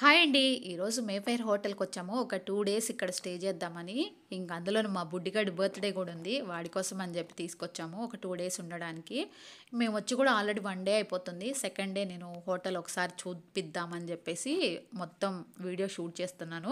hi అండి ఈరోజు మేఫైర్ హోటల్కి వచ్చాము ఒక టూ డేస్ ఇక్కడ స్టే చేద్దామని ఇంక అందులో మా బుడ్డిగాడి బర్త్డే కూడా ఉంది వాడి కోసం అని చెప్పి తీసుకొచ్చాము ఒక టూ డేస్ ఉండడానికి మేము వచ్చి కూడా ఆల్రెడీ వన్ డే అయిపోతుంది సెకండ్ డే నేను హోటల్ ఒకసారి చూపిద్దామని చెప్పేసి మొత్తం వీడియో షూట్ చేస్తున్నాను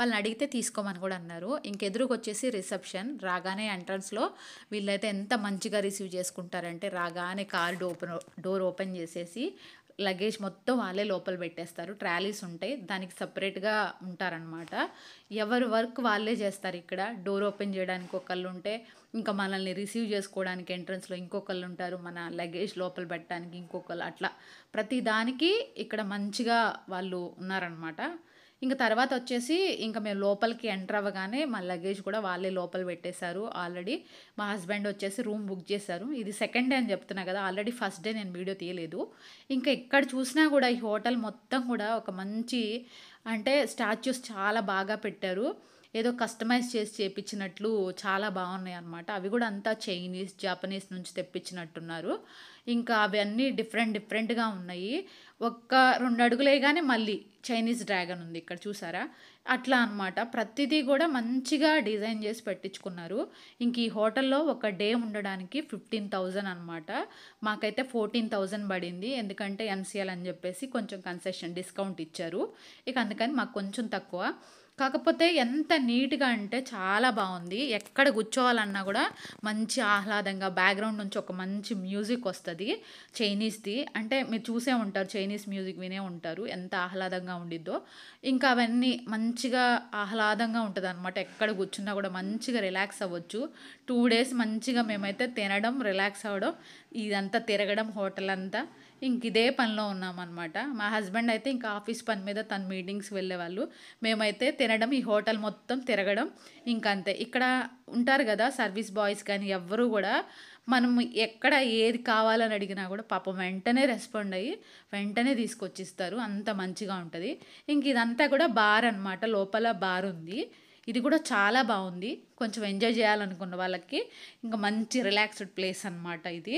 వాళ్ళని అడిగితే తీసుకోమని కూడా అన్నారు ఇంకెదురుకు వచ్చేసి రిసెప్షన్ రాగానే ఎంట్రన్స్లో వీళ్ళైతే ఎంత మంచిగా రిసీవ్ చేసుకుంటారంటే రాగానే car door open door open చేసేసి లగేజ్ మొత్తం వాళ్ళే లోపల పెట్టేస్తారు ట్రాలీస్ ఉంటాయి దానికి సపరేట్గా ఉంటారనమాట ఎవరు వర్క్ వాళ్ళే చేస్తారు ఇక్కడ డోర్ ఓపెన్ చేయడానికి ఒకళ్ళు ఉంటే ఇంకా మనల్ని రిసీవ్ చేసుకోవడానికి ఎంట్రన్స్లో ఇంకొకళ్ళు ఉంటారు మన లగేజ్ లోపల పెట్టడానికి ఇంకొకళ్ళు అట్లా ప్రతి దానికి ఇక్కడ మంచిగా వాళ్ళు ఉన్నారనమాట ఇంకా తర్వాత వచ్చేసి ఇంకా మేము లోపలికి ఎంటర్ అవ్వగానే మా లగేజ్ కూడా వాళ్ళే లోపల పెట్టేశారు ఆల్రెడీ మా హస్బెండ్ వచ్చేసి రూమ్ బుక్ చేశారు ఇది సెకండ్ డే అని చెప్తున్నా కదా ఆల్రెడీ ఫస్ట్ డే నేను వీడియో తీయలేదు ఇంకా ఎక్కడ చూసినా కూడా ఈ హోటల్ మొత్తం కూడా ఒక మంచి అంటే స్టాచ్యూస్ చాలా బాగా పెట్టారు ఏదో కస్టమైజ్ చేసి చేపించినట్లు చాలా బాగున్నాయి అనమాట అవి కూడా అంతా చైనీస్ జాపనీస్ నుంచి తెప్పించినట్టున్నారు ఇంకా అవన్నీ డిఫరెంట్ డిఫరెంట్గా ఉన్నాయి ఒక్క రెండు అడుగులే కానీ మళ్ళీ చైనీస్ డ్రాగన్ ఉంది ఇక్కడ చూసారా అట్లా అనమాట ప్రతిదీ కూడా మంచిగా డిజైన్ చేసి పెట్టించుకున్నారు ఇంక ఈ హోటల్లో ఒక డే ఉండడానికి ఫిఫ్టీన్ థౌజండ్ అనమాట మాకైతే ఫోర్టీన్ థౌజండ్ పడింది ఎందుకంటే ఎంసీఎల్ అని చెప్పేసి కొంచెం కన్సెషన్ డిస్కౌంట్ ఇచ్చారు ఇక అందుకని మాకు కొంచెం తక్కువ కాకపోతే ఎంత నీట్గా అంటే చాలా బాగుంది ఎక్కడ కూర్చోవాలన్నా కూడా మంచి ఆహ్లాదంగా బ్యాక్గ్రౌండ్ నుంచి ఒక మంచి మ్యూజిక్ వస్తుంది చైనీస్ది అంటే మీరు చూసే ఉంటారు చైనీస్ మ్యూజిక్ వినే ఉంటారు ఎంత ఆహ్లాదంగా ఉండిద్దో ఇంకా అవన్నీ మంచిగా ఆహ్లాదంగా ఉంటుంది అనమాట ఎక్కడ కూర్చున్నా కూడా మంచిగా రిలాక్స్ అవ్వచ్చు టూ డేస్ మంచిగా మేమైతే తినడం రిలాక్స్ అవ్వడం ఇదంతా తిరగడం హోటల్ అంతా ఇంక ఇదే పనిలో ఉన్నామన్నమాట మా హస్బెండ్ అయితే ఇంకా ఆఫీస్ పని మీద తన మీటింగ్స్ వెళ్ళేవాళ్ళు మేమైతే తినడం ఈ హోటల్ మొత్తం తిరగడం ఇంకంతే ఇక్కడ ఉంటారు కదా సర్వీస్ బాయ్స్ కానీ ఎవ్వరూ కూడా మనం ఎక్కడ ఏది కావాలని అడిగినా కూడా పాపం వెంటనే రెస్పాండ్ అయ్యి వెంటనే తీసుకొచ్చిస్తారు అంత మంచిగా ఉంటుంది ఇంక ఇదంతా కూడా బార్ అనమాట లోపల బార్ ఉంది ఇది కూడా చాలా బాగుంది కొంచెం ఎంజాయ్ చేయాలనుకున్న వాళ్ళకి ఇంకా మంచి రిలాక్స్డ్ ప్లేస్ అనమాట ఇది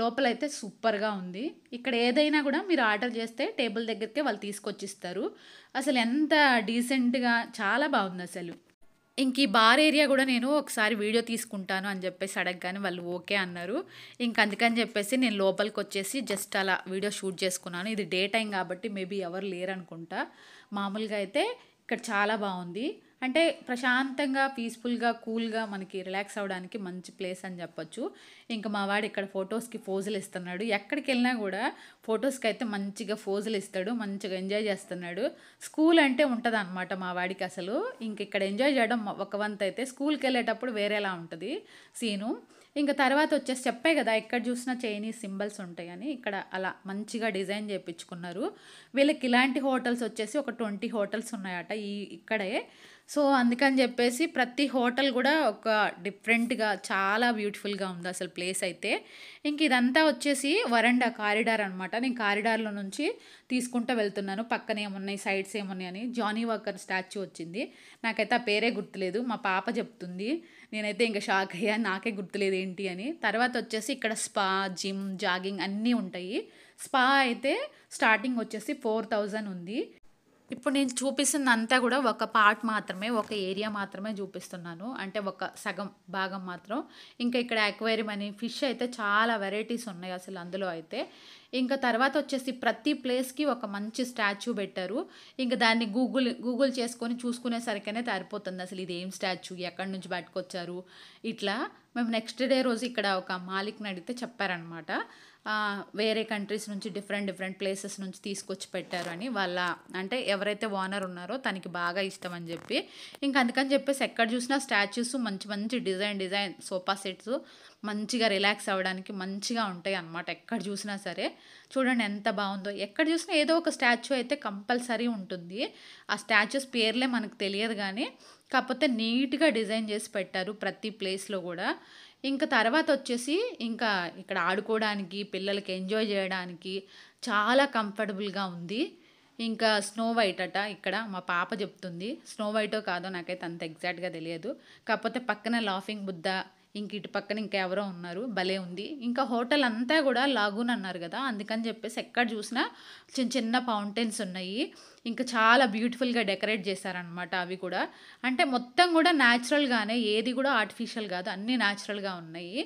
లోపలైతే సూపర్గా ఉంది ఇక్కడ ఏదైనా కూడా మీరు ఆర్డర్ చేస్తే టేబుల్ దగ్గరికే వాళ్ళు తీసుకొచ్చిస్తారు అసలు ఎంత డీసెంట్గా చాలా బాగుంది అసలు ఇంక ఈ బార్ ఏరియా కూడా నేను ఒకసారి వీడియో తీసుకుంటాను అని చెప్పేసి అడగగానే వాళ్ళు ఓకే అన్నారు ఇంక అందుకని చెప్పేసి నేను లోపలికి వచ్చేసి జస్ట్ అలా వీడియో షూట్ చేసుకున్నాను ఇది డే టైం కాబట్టి మేబీ ఎవరు లేరు అనుకుంటా మామూలుగా అయితే ఇక్కడ చాలా బాగుంది అంటే ప్రశాంతంగా పీస్ఫుల్గా కూల్గా మనకి రిలాక్స్ అవ్వడానికి మంచి ప్లేస్ అని చెప్పొచ్చు ఇంకా మా వాడు ఇక్కడ ఫొటోస్కి ఫోజులు ఇస్తున్నాడు ఎక్కడికి వెళ్ళినా కూడా ఫొటోస్కి అయితే మంచిగా ఫోజులు ఇస్తాడు మంచిగా ఎంజాయ్ చేస్తున్నాడు స్కూల్ అంటే ఉంటుంది అనమాట మా వాడికి అసలు ఇంక ఇక్కడ ఎంజాయ్ చేయడం ఒక వంత అయితే స్కూల్కి వెళ్ళేటప్పుడు వేరేలా ఉంటుంది సీను ఇంకా తర్వాత వచ్చేసి చెప్పాయి కదా ఎక్కడ చూసినా చైనీస్ సింబల్స్ ఉంటాయని ఇక్కడ అలా మంచిగా డిజైన్ చేయించుకున్నారు వీళ్ళకి ఇలాంటి హోటల్స్ వచ్చేసి ఒక ట్వంటీ హోటల్స్ ఉన్నాయట ఈ ఇక్కడే సో అందుకని చెప్పేసి ప్రతి హోటల్ కూడా ఒక డిఫరెంట్గా చాలా బ్యూటిఫుల్గా ఉంది అసలు ప్లేస్ అయితే ఇంక ఇదంతా వచ్చేసి వరండా కారిడార్ అనమాట నేను కారిడార్లో నుంచి తీసుకుంటూ వెళ్తున్నాను పక్కన ఏమున్నాయి సైడ్స్ ఏమున్నాయి అని జానీ వాకర్ స్టాచ్యూ వచ్చింది నాకైతే ఆ పేరే గుర్తులేదు మా పాప చెప్తుంది నేనైతే ఇంకా షాక్ అయ్యా నాకే గుర్తులేదు ఏంటి అని తర్వాత వచ్చేసి ఇక్కడ స్పా జిమ్ జాగింగ్ అన్నీ ఉంటాయి స్పా అయితే స్టార్టింగ్ వచ్చేసి ఫోర్ థౌజండ్ ఉంది ఇప్పుడు నేను చూపిస్తుందంతా కూడా ఒక పార్ట్ మాత్రమే ఒక ఏరియా మాత్రమే చూపిస్తున్నాను అంటే ఒక సగం భాగం మాత్రం ఇంకా ఇక్కడ అక్వేరియం అని ఫిష్ అయితే చాలా వెరైటీస్ ఉన్నాయి అసలు అందులో అయితే ఇంకా తర్వాత వచ్చేసి ప్రతి ప్లేస్కి ఒక మంచి స్టాచ్యూ పెట్టారు ఇంకా దాన్ని గూగుల్ గూగుల్ చేసుకొని చూసుకునేసరికనే తరిపోతుంది అసలు ఇది ఏం స్టాచ్యూ ఎక్కడి నుంచి పట్టుకొచ్చారు ఇట్లా మేము నెక్స్ట్ డే రోజు ఇక్కడ ఒక మాలిక్ని అడిగితే చెప్పారనమాట వేరే కంట్రీస్ నుంచి డిఫరెంట్ డిఫరెంట్ ప్లేసెస్ నుంచి తీసుకొచ్చి పెట్టారని వాళ్ళ అంటే ఎవరైతే ఓనర్ ఉన్నారో తనకి బాగా ఇష్టం అని చెప్పి ఇంకా అందుకని చెప్పేసి ఎక్కడ చూసినా స్టాచ్యూస్ మంచి మంచి డిజైన్ డిజైన్ సోఫా సెట్స్ మంచిగా రిలాక్స్ అవ్వడానికి మంచిగా ఉంటాయి అన్నమాట ఎక్కడ చూసినా సరే చూడండి ఎంత బాగుందో ఎక్కడ చూసినా ఏదో ఒక స్టాచ్యూ అయితే కంపల్సరీ ఉంటుంది ఆ స్టాచ్యూస్ పేర్లే మనకు తెలియదు కానీ కాకపోతే నీట్గా డిజైన్ చేసి పెట్టారు ప్రతి ప్లేస్లో కూడా ఇంకా తర్వాత వచ్చేసి ఇంకా ఇక్కడ ఆడుకోవడానికి పిల్లలకి ఎంజాయ్ చేయడానికి చాలా కంఫర్టబుల్గా ఉంది ఇంకా స్నో వైట్ అట ఇక్కడ మా పాప చెప్తుంది స్నో వైటో కాదో నాకైతే అంత ఎగ్జాక్ట్గా తెలియదు కాకపోతే పక్కన లాఫింగ్ బుద్ధ ఇంక ఇటు పక్కన ఇంకెవరో ఉన్నారు భలే ఉంది ఇంకా హోటల్ అంతా కూడా లాగూన్ అన్నారు కదా అందుకని చెప్పేసి ఎక్కడ చూసినా చిన్న చిన్న ఫౌంటైన్స్ ఉన్నాయి ఇంకా చాలా బ్యూటిఫుల్గా డెకరేట్ చేశారనమాట అవి కూడా అంటే మొత్తం కూడా న్యాచురల్గానే ఏది కూడా ఆర్టిఫిషియల్ కాదు అన్నీ న్యాచురల్గా ఉన్నాయి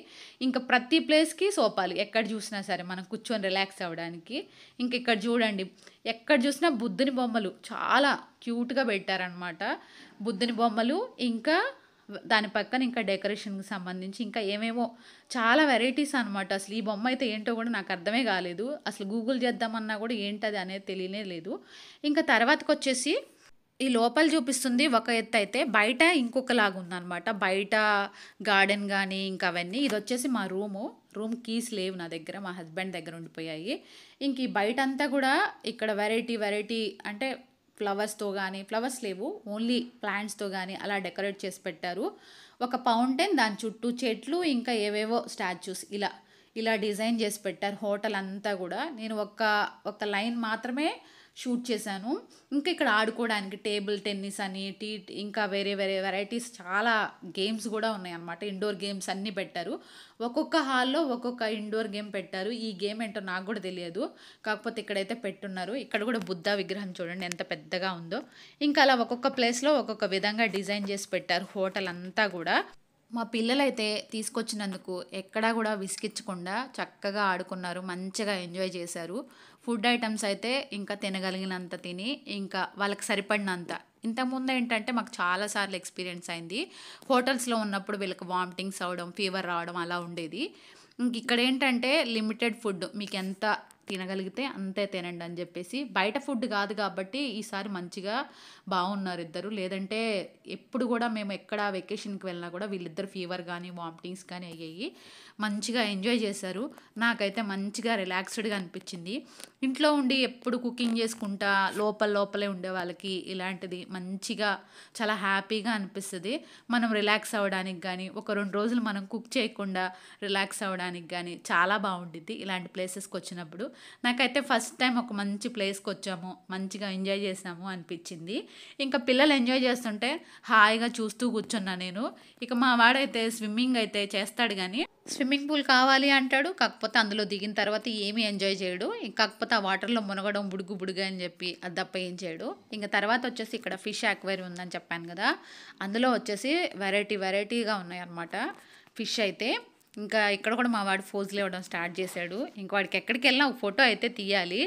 ఇంకా ప్రతి ప్లేస్కి సోపాలు ఎక్కడ చూసినా సరే మనం కూర్చొని రిలాక్స్ అవ్వడానికి ఇంక ఇక్కడ చూడండి ఎక్కడ చూసినా బుద్ధుని బొమ్మలు చాలా క్యూట్గా పెట్టారనమాట బుద్ధుని బొమ్మలు ఇంకా దాని పక్కన ఇంకా డెకరేషన్కి సంబంధించి ఇంకా ఏమేమో చాలా వెరైటీస్ అనమాట అసలు ఈ బొమ్మ అయితే ఏంటో కూడా నాకు అర్థమే కాలేదు అసలు గూగుల్ చేద్దామన్నా కూడా ఏంటది అనేది తెలియనే లేదు ఇంకా తర్వాతకు వచ్చేసి ఈ లోపల చూపిస్తుంది ఒక ఎత్తు అయితే బయట ఇంకొకలాగా ఉందనమాట బయట గార్డెన్ కానీ ఇంకా అవన్నీ ఇది వచ్చేసి మా రూము రూమ్ కీస్ లేవు నా దగ్గర మా హస్బెండ్ దగ్గర ఉండిపోయాయి ఇంక ఈ బయట అంతా కూడా ఇక్కడ వెరైటీ వెరైటీ అంటే ఫ్లవర్స్తో కానీ ఫ్లవర్స్ లేవు ఓన్లీ ప్లాంట్స్తో కానీ అలా డెకరేట్ చేసి పెట్టారు ఒక ఫౌంటైన్ దాని చుట్టూ చెట్లు ఇంకా ఏవేవో స్టాచ్యూస్ ఇలా ఇలా డిజైన్ చేసి పెట్టారు హోటల్ అంతా కూడా నేను ఒక్క ఒక లైన్ మాత్రమే షూట్ చేశాను ఇంకా ఇక్కడ ఆడుకోవడానికి టేబుల్ టెన్నిస్ అని టీ ఇంకా వేరే వేరే వెరైటీస్ చాలా గేమ్స్ కూడా ఉన్నాయన్నమాట ఇండోర్ గేమ్స్ అన్నీ పెట్టారు ఒక్కొక్క హాల్లో ఒక్కొక్క ఇండోర్ గేమ్ పెట్టారు ఈ గేమ్ ఏంటో నాకు కూడా తెలియదు కాకపోతే ఇక్కడైతే పెట్టున్నారు ఇక్కడ కూడా బుద్ధ విగ్రహం చూడండి ఎంత పెద్దగా ఉందో ఇంకా అలా ఒక్కొక్క ప్లేస్లో ఒక్కొక్క విధంగా డిజైన్ చేసి పెట్టారు హోటల్ అంతా కూడా మా పిల్లలైతే తీసుకొచ్చినందుకు ఎక్కడా కూడా విసిగించకుండా చక్కగా ఆడుకున్నారు మంచిగా ఎంజాయ్ చేశారు ఫుడ్ ఐటమ్స్ అయితే ఇంకా తినగలిగినంత తిని ఇంకా వాళ్ళకి సరిపడినంత ఇంతకుముందు ఏంటంటే మాకు చాలాసార్లు ఎక్స్పీరియన్స్ అయింది హోటల్స్లో ఉన్నప్పుడు వీళ్ళకి వామిటింగ్స్ అవడం ఫీవర్ రావడం అలా ఉండేది ఇంక ఇక్కడ ఏంటంటే లిమిటెడ్ ఫుడ్ మీకు ఎంత తినగలిగితే అంతే తినండి అని చెప్పేసి బయట ఫుడ్ కాదు కాబట్టి ఈసారి మంచిగా బాగున్నారు ఇద్దరు లేదంటే ఎప్పుడు కూడా మేము ఎక్కడ వెకేషన్కి వెళ్ళినా కూడా వీళ్ళిద్దరు ఫీవర్ కానీ వామిటింగ్స్ కానీ అయ్యాయి మంచిగా ఎంజాయ్ చేశారు నాకైతే మంచిగా రిలాక్స్డ్గా అనిపించింది ఇంట్లో ఉండి ఎప్పుడు కుకింగ్ చేసుకుంటా లోపల లోపలే ఉండే వాళ్ళకి ఇలాంటిది మంచిగా చాలా హ్యాపీగా అనిపిస్తుంది మనం రిలాక్స్ అవ్వడానికి కానీ ఒక రెండు రోజులు మనం కుక్ చేయకుండా రిలాక్స్ అవ్వడానికి కానీ చాలా బాగుంటుంది ఇలాంటి ప్లేసెస్కి వచ్చినప్పుడు నాకైతే ఫస్ట్ టైం ఒక మంచి ప్లేస్కి వచ్చాము మంచిగా ఎంజాయ్ చేసాము అనిపించింది ఇంకా పిల్లలు ఎంజాయ్ చేస్తుంటే హాయిగా చూస్తూ కూర్చున్నా నేను ఇక మా వాడైతే స్విమ్మింగ్ అయితే చేస్తాడు కానీ స్విమ్మింగ్ పూల్ కావాలి అంటాడు కాకపోతే అందులో దిగిన తర్వాత ఏమీ ఎంజాయ్ చేయడు కాకపోతే ఆ వాటర్లో మునగడం బుడుగు బుడుగు అని చెప్పి అద్దప్ప ఏం చేయడు ఇంకా తర్వాత వచ్చేసి ఇక్కడ ఫిష్ అక్వేరియం ఉందని చెప్పాను కదా అందులో వచ్చేసి వెరైటీ వెరైటీగా ఉన్నాయన్నమాట ఫిష్ అయితే ఇంకా ఇక్కడ కూడా మా వాడు ఫోజులు ఇవ్వడం స్టార్ట్ చేశాడు ఇంక వాడికి ఎక్కడికి వెళ్ళినా ఫోటో అయితే తీయాలి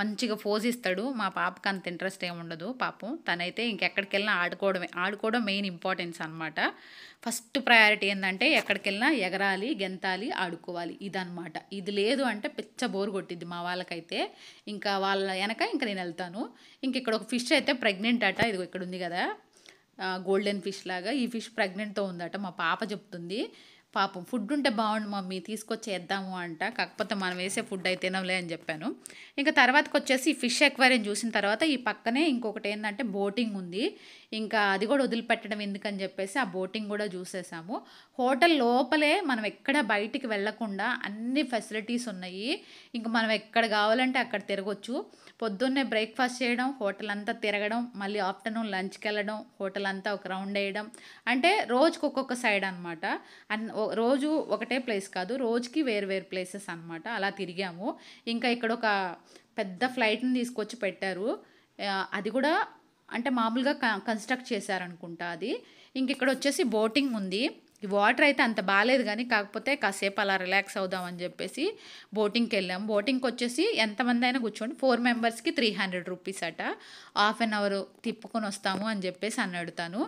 మంచిగా ఫోజ్ ఇస్తాడు మా పాపకి అంత ఇంట్రెస్ట్ ఏమి ఉండదు పాపం తనైతే ఇంకెక్కడికి వెళ్ళినా ఆడుకోవడమే ఆడుకోవడం మెయిన్ ఇంపార్టెన్స్ అనమాట ఫస్ట్ ప్రయారిటీ ఏంటంటే ఎక్కడికి వెళ్ళినా ఎగరాలి గెంతాలి ఆడుకోవాలి ఇదనమాట ఇది లేదు అంటే పిచ్చ బోరు కొట్టిద్ది మా వాళ్ళకైతే ఇంకా వాళ్ళ వెనక ఇంకా నేను వెళ్తాను ఇంక ఇక్కడ ఒక ఫిష్ అయితే ప్రెగ్నెంట్ అట ఇది ఇక్కడ ఉంది కదా గోల్డెన్ ఫిష్ లాగా ఈ ఫిష్ ప్రెగ్నెంట్తో ఉందట మా పాప చెప్తుంది పాపం ఫుడ్ ఉంటే బాగుండు మమ్మీ తీసుకొచ్చేద్దాము అంట కాకపోతే మనం వేసే ఫుడ్ అయితే తినవలే అని చెప్పాను ఇంకా తర్వాతకి వచ్చేసి ఫిష్ ఎక్వేరియం చూసిన తర్వాత ఈ పక్కనే ఇంకొకటి ఏంటంటే బోటింగ్ ఉంది ఇంకా అది కూడా వదిలిపెట్టడం ఎందుకని చెప్పేసి ఆ బోటింగ్ కూడా చూసేసాము హోటల్ లోపలే మనం ఎక్కడ బయటికి వెళ్లకుండా అన్ని ఫెసిలిటీస్ ఉన్నాయి ఇంకా మనం ఎక్కడ కావాలంటే అక్కడ తిరగొచ్చు పొద్దున్నే బ్రేక్ఫాస్ట్ చేయడం హోటల్ అంతా తిరగడం మళ్ళీ ఆఫ్టర్నూన్ లంచ్కి వెళ్ళడం హోటల్ అంతా ఒక రౌండ్ వేయడం అంటే రోజుకి ఒక్కొక్క సైడ్ అనమాట అన్ రోజు ఒకటే ప్లేస్ కాదు రోజుకి వేరు వేరు ప్లేసెస్ అనమాట అలా తిరిగాము ఇంకా ఇక్కడ ఒక పెద్ద ఫ్లైట్ని తీసుకొచ్చి పెట్టారు అది కూడా అంటే మామూలుగా కన్స్ట్రక్ట్ చేశారనుకుంటా అది ఇంక ఇక్కడ వచ్చేసి బోటింగ్ ఉంది ఈ వాటర్ అయితే అంత బాగాలేదు కానీ కాకపోతే కాసేపు అలా రిలాక్స్ అవుదామని చెప్పేసి బోటింగ్కి వెళ్ళాం బోటింగ్కి వచ్చేసి ఎంతమంది అయినా కూర్చోండి ఫోర్ మెంబర్స్కి త్రీ హండ్రెడ్ రూపీస్ అట హాఫ్ అన్ అవర్ తిప్పుకొని వస్తాము అని చెప్పేసి అని అడుగుతాను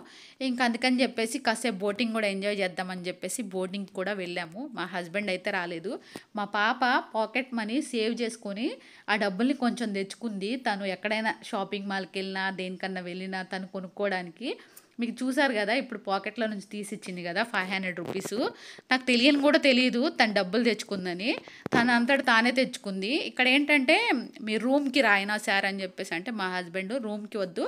ఇంకా అందుకని చెప్పేసి కాసేపు బోటింగ్ కూడా ఎంజాయ్ చేద్దామని చెప్పేసి బోటింగ్ కూడా వెళ్ళాము మా హస్బెండ్ అయితే రాలేదు మా పాప పాకెట్ మనీ సేవ్ చేసుకొని ఆ డబ్బుల్ని కొంచెం తెచ్చుకుంది తను ఎక్కడైనా షాపింగ్ మాల్కి వెళ్ళినా దేనికన్నా వెళ్ళినా తను కొనుక్కోవడానికి మీకు చూసారు కదా ఇప్పుడు పాకెట్లో నుంచి తీసిచ్చింది కదా ఫైవ్ హండ్రెడ్ రూపీస్ నాకు తెలియని కూడా తెలియదు తను డబ్బులు తెచ్చుకుందని తను అంతటి తానే తెచ్చుకుంది ఇక్కడ ఏంటంటే మీ రూమ్కి రాయినా సార్ అని చెప్పేసి అంటే మా హస్బెండ్ రూమ్కి వద్దు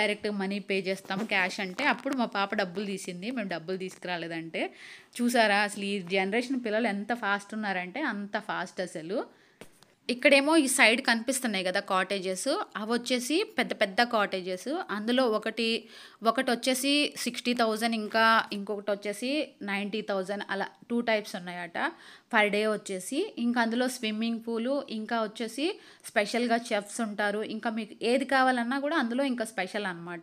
డైరెక్ట్ మనీ పే చేస్తాం క్యాష్ అంటే అప్పుడు మా పాప డబ్బులు తీసింది మేము డబ్బులు తీసుకురాలేదంటే చూసారా అసలు ఈ జనరేషన్ పిల్లలు ఎంత ఫాస్ట్ ఉన్నారంటే అంత ఫాస్ట్ అసలు ఇక్కడేమో ఈ సైడ్ కనిపిస్తున్నాయి కదా కాటేజెస్ అవి వచ్చేసి పెద్ద పెద్ద కాటేజెస్ అందులో ఒకటి ఒకటి వచ్చేసి సిక్స్టీ థౌజండ్ ఇంకా ఇంకొకటి వచ్చేసి నైంటీ థౌజండ్ అలా టూ టైప్స్ ఉన్నాయట పర్ డే వచ్చేసి ఇంకా అందులో స్విమ్మింగ్ పూలు ఇంకా వచ్చేసి స్పెషల్గా చెఫ్స్ ఉంటారు ఇంకా మీకు ఏది కావాలన్నా కూడా అందులో ఇంకా స్పెషల్ అనమాట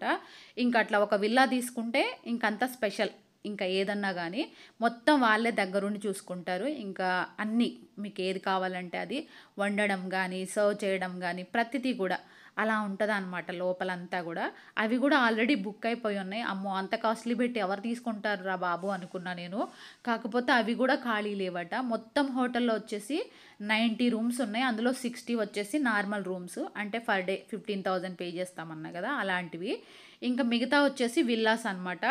ఇంకా అట్లా ఒక విల్లా తీసుకుంటే ఇంకంతా స్పెషల్ ఇంకా ఏదన్నా కానీ మొత్తం వాళ్ళే దగ్గరుండి చూసుకుంటారు ఇంకా అన్నీ మీకు ఏది కావాలంటే అది వండడం కానీ సర్వ్ చేయడం కానీ ప్రతిదీ కూడా అలా ఉంటుంది అనమాట లోపలంతా కూడా అవి కూడా ఆల్రెడీ బుక్ అయిపోయి ఉన్నాయి అమ్మో అంత కాస్ట్లీ పెట్టి ఎవరు తీసుకుంటారు రా బాబు అనుకున్నా నేను కాకపోతే అవి కూడా ఖాళీ లేవట మొత్తం హోటల్లో వచ్చేసి నైంటీ రూమ్స్ ఉన్నాయి అందులో సిక్స్టీ వచ్చేసి నార్మల్ రూమ్స్ అంటే per day fifteen thousand pay చేస్తామన్నా కదా అలాంటివి ఇంకా మిగతా వచ్చేసి విల్లాస్ అనమాట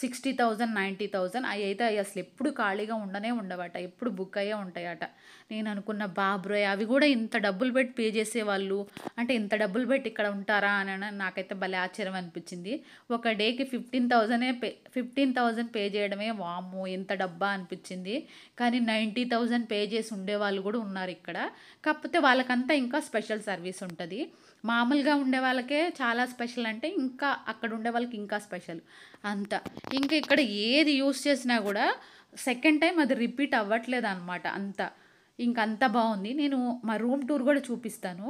సిక్స్టీ థౌజండ్ నైంటీ థౌజండ్ అవి అయితే అవి అసలు ఎప్పుడు ఖాళీగా ఉండనే ఉండవట ఎప్పుడు బుక్ అయ్యే ఉంటాయట నేను అనుకున్న బాబ్రోయ్ అవి కూడా ఇంత డబ్బులు పెట్టి పే చేసేవాళ్ళు అంటే ఇంత డబ్బులు పెట్టి ఇక్కడ ఉంటారా అని నాకైతే భలే ఆశ్చర్యం అనిపించింది ఒక డేకి ఫిఫ్టీన్ థౌజండే పే ఫిఫ్టీన్ థౌజండ్ పే చేయడమే వాము ఎంత డబ్బా అనిపించింది కానీ నైంటీ థౌజండ్ పే చేసి ఉండేవాళ్ళు కూడా ఉన్నారు ఇక్కడ కాకపోతే వాళ్ళకంతా ఇంకా స్పెషల్ సర్వీస్ ఉంటుంది మామూలుగా ఉండే వాళ్ళకే చాలా స్పెషల్ అంటే ఇంకా అక్కడ ఉండే వాళ్ళకి ఇంకా స్పెషల్ అంత ఇంకా ఇక్కడ ఏది యూస్ చేసినా కూడా సెకండ్ టైం అది రిపీట్ అవ్వట్లేదు అనమాట అంత ఇంకంత బాగుంది నేను మా రూమ్ టూర్ కూడా చూపిస్తాను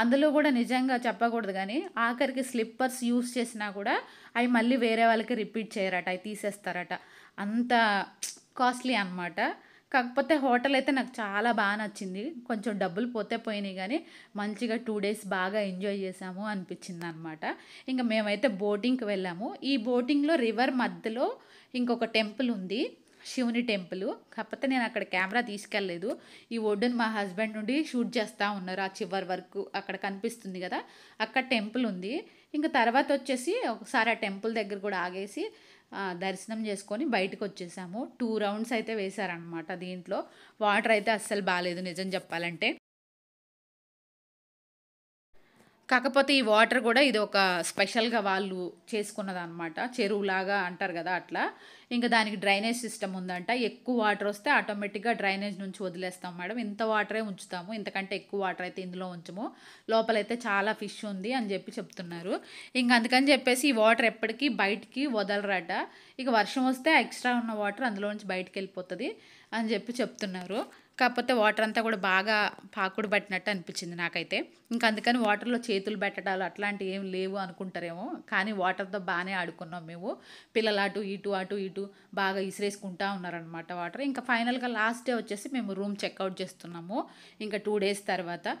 అందులో కూడా నిజంగా చెప్పకూడదు కానీ ఆఖరికి స్లిప్పర్స్ యూస్ చేసినా కూడా అవి మళ్ళీ వేరే వాళ్ళకి రిపీట్ చేయరట అవి తీసేస్తారట అంత కాస్ట్లీ అనమాట కాకపోతే హోటల్ అయితే నాకు చాలా బాగా నచ్చింది కొంచెం డబ్బులు పోతే పోయినాయి కానీ మంచిగా టూ డేస్ బాగా ఎంజాయ్ చేసాము అనిపించింది అనమాట ఇంకా మేమైతే బోటింగ్కి వెళ్ళాము ఈ బోటింగ్లో రివర్ మధ్యలో ఇంకొక టెంపుల్ ఉంది శివుని టెంపుల్ కాకపోతే నేను అక్కడ కెమెరా తీసుకెళ్ళలేదు ఈ ఒడ్డును మా హస్బెండ్ నుండి షూట్ చేస్తూ ఉన్నారు ఆ చివరి వరకు అక్కడ కనిపిస్తుంది కదా అక్కడ టెంపుల్ ఉంది ఇంకా తర్వాత వచ్చేసి ఒకసారి ఆ టెంపుల్ దగ్గర కూడా ఆగేసి దర్శనం చేసుకొని బయటకు వచ్చేసాము టూ రౌండ్స్ అయితే వేశారనమాట దీంట్లో వాటర్ అయితే అస్సలు బాగాలేదు నిజం చెప్పాలంటే కాకపోతే ఈ వాటర్ కూడా ఇది ఒక స్పెషల్గా వాళ్ళు చేసుకున్నదనమాట చెరువులాగా అంటారు కదా అట్లా ఇంకా దానికి డ్రైనేజ్ సిస్టమ్ ఉందంట ఎక్కువ వాటర్ వస్తే ఆటోమేటిక్గా డ్రైనేజ్ నుంచి వదిలేస్తాం మేడం ఇంత వాటరే ఉంచుతాము ఇంతకంటే ఎక్కువ వాటర్ అయితే ఇందులో ఉంచము లోపలైతే చాలా ఫిష్ ఉంది అని చెప్పి చెప్తున్నారు ఇంక అందుకని చెప్పేసి ఈ వాటర్ ఎప్పటికీ బయటికి వదలరట ఇక వర్షం వస్తే ఎక్స్ట్రా ఉన్న వాటర్ అందులో నుంచి బయటకు వెళ్ళిపోతుంది అని చెప్పి చెప్తున్నారు కాకపోతే వాటర్ అంతా కూడా బాగా పాకుడు పట్టినట్టు అనిపించింది నాకైతే ఇంకా అందుకని వాటర్లో చేతులు పెట్టడాలు అట్లాంటివి ఏం లేవు అనుకుంటారేమో కానీ వాటర్తో బాగానే ఆడుకున్నాం మేము పిల్లలు అటు ఇటు అటు ఇటు బాగా ఇసిరేసుకుంటా ఉన్నారనమాట వాటర్ ఇంకా ఫైనల్గా లాస్ట్ డే వచ్చేసి మేము రూమ్ చెక్అవుట్ చేస్తున్నాము ఇంకా టూ డేస్ తర్వాత